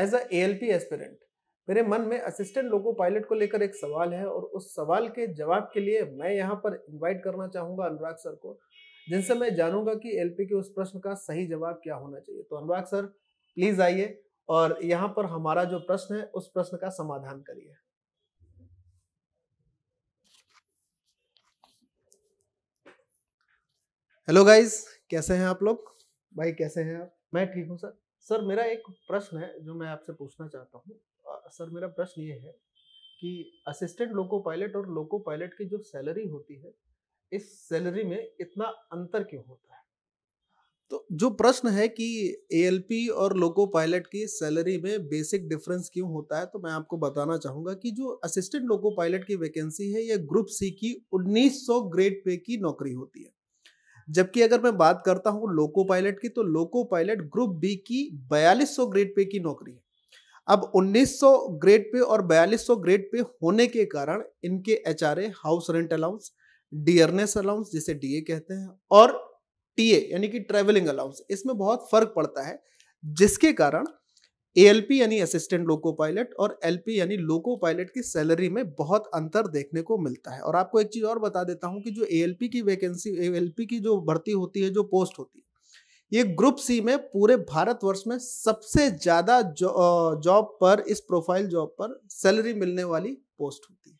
as a ALP aspirant मेरे मन में असिस्टेंट लोको पायलट को लेकर एक सवाल है और उस सवाल के जवाब के लिए मैं यहाँ पर इनवाइट करना चाहूँगा अनुराग सर को जिनसे मैं जानूंगा कि एलपी के उस प्रश्न का सही जवाब क्या होना चाहिए तो अनुराग सर प्लीज आइए और यहाँ पर हमारा जो प्रश्न है उस प्रश्न का समाधान करिए हेलो गाइस कैसे हैं आप लोग भाई कैसे हैं आप मैं ठीक हूँ सर सर मेरा एक प्रश्न है जो मैं आपसे पूछना चाहता हूँ सर मेरा प्रश्न ये है कि असिस्टेंट लोको पायलट और लोको पायलट की जो सैलरी होती है इस सैलरी में इतना अंतर क्यों होता है तो जो प्रश्न है कि ए और लोको पायलट की सैलरी में बेसिक डिफरेंस क्यों होता है तो मैं आपको बताना चाहूँगा कि जो असिस्टेंट लोको पायलट की वैकेंसी है यह ग्रुप सी की 1900 ग्रेड पे की नौकरी होती है जबकि अगर मैं बात करता हूँ लोको पायलट की तो लोको पायलट ग्रुप बी की बयालीस ग्रेड पे की नौकरी है अब 1900 ग्रेड पे और 4200 ग्रेड पे होने के कारण इनके H house rent allowance dearness allowance जिसे डीए कहते हैं और टीए यानी कि ट्रेवलिंग अलाउंस इसमें बहुत फर्क पड़ता है जिसके कारण एएलपी यानी असिस्टेंट लोको पायलट और एलपी यानी लोको पायलट की सैलरी में बहुत अंतर देखने को मिलता है और आपको एक चीज़ और बता देता हूँ कि जो एएलपी की वैकेंसी एएलपी की जो भर्ती होती है जो पोस्ट होती है ये ग्रुप सी में पूरे भारतवर्ष में सबसे ज़्यादा जॉब पर इस प्रोफाइल जॉब पर सैलरी मिलने वाली पोस्ट होती है